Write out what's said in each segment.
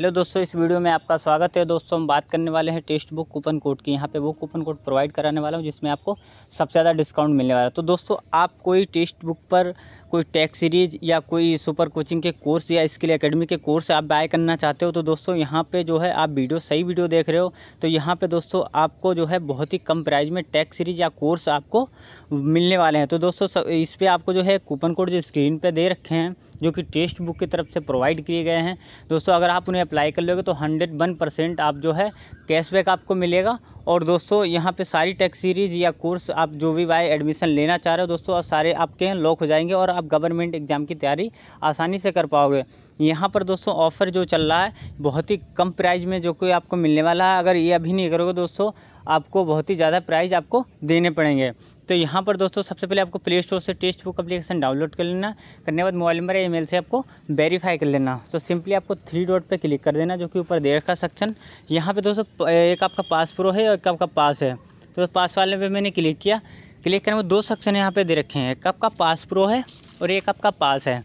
hello दोस्तों इस video में आपका स्वागत है दोस्तों हम बात करने वाले हैं टेस्ट बुक कूपन कोड की यहाँ पे वो कूपन कोड प्रोवाइड कराने वाला हूँ जिसमें आपको सबसे ज़्यादा डिस्काउंट मिलने वाला है तो दोस्तों आप कोई टेस्ट बुक पर कोई टेक सीरीज या कोई सुपर कोचिंग के कोर्स या इसके लिए अकेडमी के कोर्स आप बाय करना चाहते हो तो दोस्तों यहाँ पे जो है आप वीडियो सही वीडियो देख रहे हो तो यहाँ पे दोस्तों आपको जो है बहुत ही कम प्राइस में टेक सीरीज या कोर्स आपको मिलने वाले हैं तो दोस्तों इस पर आपको जो है कूपन कोड जो स्क्रीन पर दे रखे हैं जो कि टेक्स्ट बुक की तरफ से प्रोवाइड किए गए हैं दोस्तों अगर आप उन्हें अप्लाई कर लोगे तो हंड्रेड वन परसेंट आप जो है कैशबैक आपको मिलेगा और दोस्तों यहाँ पे सारी टेक्स सीरीज़ या कोर्स आप जो भी बाय एडमिशन लेना चाह रहे हो दोस्तों और सारे आपके लॉक हो जाएंगे और आप गवर्नमेंट एग्ज़ाम की तैयारी आसानी से कर पाओगे यहाँ पर दोस्तों ऑफ़र जो चल रहा है बहुत ही कम प्राइस में जो कोई आपको मिलने वाला है अगर ये अभी नहीं करोगे दोस्तों आपको बहुत ही ज़्यादा प्राइज़ आपको देने पड़ेंगे तो यहाँ पर दोस्तों सबसे पहले आपको प्ले स्टोर से टेस्ट बुक अपलीकेशन डाउनलोड कर लेना करने के बाद मोबाइल नंबर या मेल से आपको वेरीफाई कर लेना तो सिंपली आपको थ्री डॉट पे क्लिक कर देना जो कि ऊपर दे रखा सेक्शन यहाँ पे दोस्तों एक आपका पास प्रो है और एक आपका पास है तो पास वाले पे मैंने क्लिक किया क्लिक करने में दो सेक्शन यहाँ पर दे रखे हैं एक आपका पास प्रो है और एक आपका पास है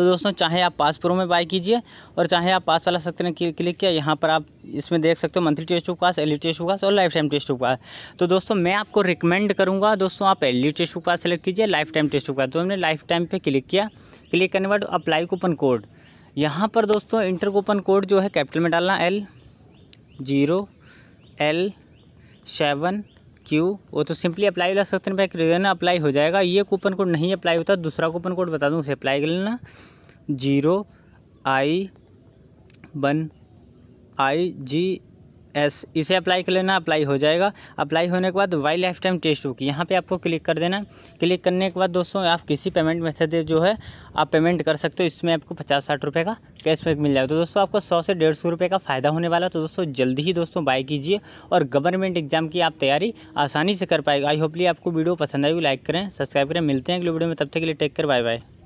तो दोस्तों चाहे आप पास प्रो में बाई कीजिए और चाहे आप पास वाला सकते हैं क्लिक किया यहाँ पर आप इसमें देख सकते हो monthly test tube pass L test pass और life time test tube pass तो दोस्तों मैं आपको रिकमेंड करूँगा दोस्तों आप L test tube pass select कीजिए life time test tube pass तो हमने लाइफ टाइम पर क्लिक किया क्लिक करने के बाद अप्लाई कूपन कोड यहाँ पर दोस्तों इंटर कूपन कोड जो है कैपिटल में डालना L zero L seven Q वो तो सिंपली अप्लाई कर सकते हैं पैक रीजन अप्लाई हो जाएगा ये कूपन कोड नहीं अप्लाई होता दूसरा कूपन कोड बता दूँ उसे अप्लाई कर लेना zero I one I G S इसे अप्लाई कर लेना अप्लाई हो जाएगा अप्लाई होने के बाद वाई लाइफ टाइम टेस्ट बुक यहाँ पे आपको क्लिक कर देना क्लिक करने के बाद दोस्तों आप किसी पेमेंट मेथड जो है आप पेमेंट कर सकते हो इसमें आपको पचास साठ रुपये का कैशबैक मिल जाएगा तो दोस्तों आपको सौ से डेढ़ सौ रुपये का फ़ायदा होने वाला तो दोस्तों जल्दी ही दोस्तों बाय कीजिए और गवर्नमेंट एग्जाम की आप तैयारी आसानी से कर पाएगा आई होपली आपको वीडियो पसंद आएगी लाइक करें सब्सक्राइब करें मिलते हैं अगले वीडियो में तब तक के लिए टेक कर बाय बाय